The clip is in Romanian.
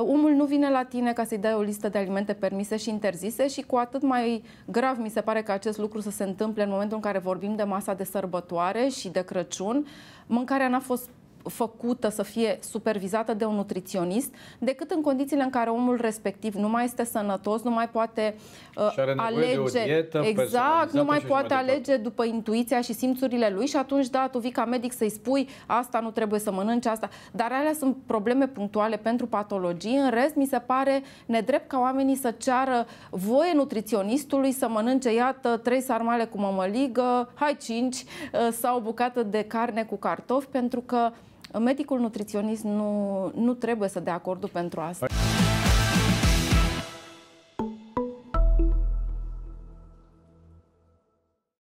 Uh, omul nu vine la tine ca să-i dai o listă de alimente permise și interzise și cu atât mai grav mi se pare că acest lucru să se întâmple în momentul în care vorbim de masa de sărbătoare și de Crăciun. Mâncarea n-a fost făcută să fie supervizată de un nutriționist, decât în condițiile în care omul respectiv nu mai este sănătos, nu mai poate uh, alege dietă exact, nu mai poate mai alege după intuiția și simțurile lui și atunci da, tu vii ca medic să-i spui asta nu trebuie să mănânci asta, dar alea sunt probleme punctuale pentru patologii. În rest, mi se pare nedrept ca oamenii să ceară voie nutriționistului să mănânce, iată, trei sarmale cu mămăligă, hai cinci, uh, sau o bucată de carne cu cartofi, pentru că Medicul nutriționist nu, nu trebuie să dea acordul pentru asta.